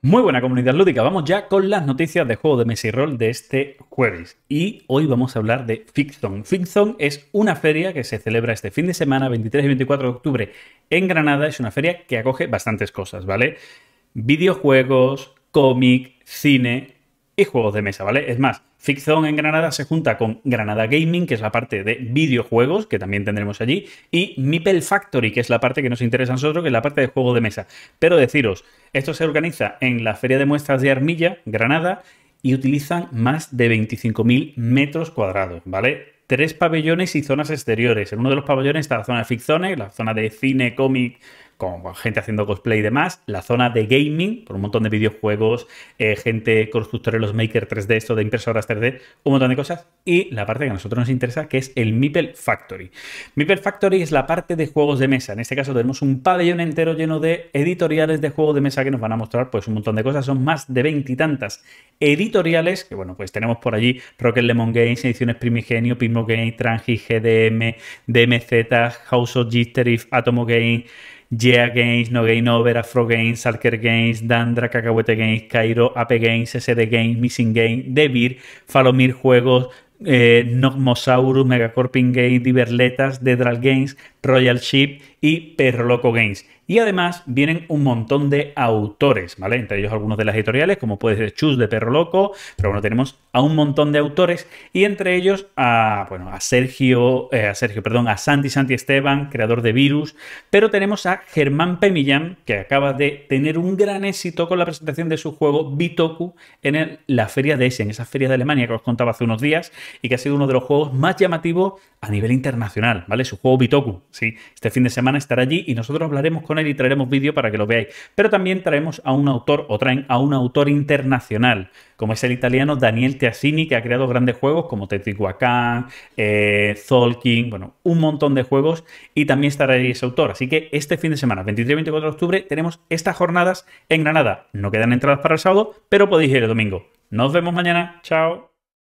Muy buena comunidad lúdica, vamos ya con las noticias de juego de Messi Roll de este jueves. Y hoy vamos a hablar de Fixon. Fixon es una feria que se celebra este fin de semana, 23 y 24 de octubre, en Granada. Es una feria que acoge bastantes cosas, ¿vale? Videojuegos, cómic, cine, y juegos de mesa, ¿vale? Es más, FicZone en Granada se junta con Granada Gaming, que es la parte de videojuegos, que también tendremos allí, y Mipel Factory, que es la parte que nos interesa a nosotros, que es la parte de juego de mesa. Pero deciros, esto se organiza en la Feria de Muestras de Armilla, Granada, y utilizan más de 25.000 metros cuadrados, ¿vale? Tres pabellones y zonas exteriores. En uno de los pabellones está la zona de ficciones, la zona de cine, cómic, con gente haciendo cosplay y demás, la zona de gaming, por un montón de videojuegos, eh, gente, constructores, los maker 3D, esto de impresoras 3D, un montón de cosas, y la parte que a nosotros nos interesa, que es el Meeple Factory. Meeple Factory es la parte de juegos de mesa, en este caso tenemos un pabellón entero lleno de editoriales de juegos de mesa que nos van a mostrar pues un montón de cosas, son más de veintitantas editoriales, que bueno, pues tenemos por allí Rocket Lemon Games, Ediciones Primigenio, Pismo Game, Trangi, GDM, DMZ, House of Gisterif, Atomo Game, Yeah Games, No Game Over, Afro Games, Alker Games, Dandra, Cacahuete Games, Cairo, AP Games, SD Games, Missing Game, Debir, Falomir Juegos, eh, Nogmosaurus, Megacorping Games, Diverletas, Dedral Games, Royal Ship y Perro Loco Games. Y además vienen un montón de autores, ¿vale? Entre ellos algunos de las editoriales, como puede ser Chus de Perro Loco, pero bueno, tenemos a un montón de autores y entre ellos a, bueno, a Sergio, eh, a Sergio, perdón, a Santi Santi Esteban, creador de Virus, pero tenemos a Germán Pemillán, que acaba de tener un gran éxito con la presentación de su juego Bitoku en la feria de Essen, esa feria de Alemania que os contaba hace unos días y que ha sido uno de los juegos más llamativos a nivel internacional, ¿vale? Su juego Bitoku este fin de semana estará allí y nosotros hablaremos con él y traeremos vídeo para que lo veáis. Pero también traemos a un autor o traen a un autor internacional, como es el italiano Daniel Teassini, que ha creado grandes juegos como Teotihuacán, eh, bueno, un montón de juegos y también estará ahí ese autor. Así que este fin de semana, 23 24 de octubre, tenemos estas jornadas en Granada. No quedan entradas para el sábado, pero podéis ir el domingo. Nos vemos mañana. Chao.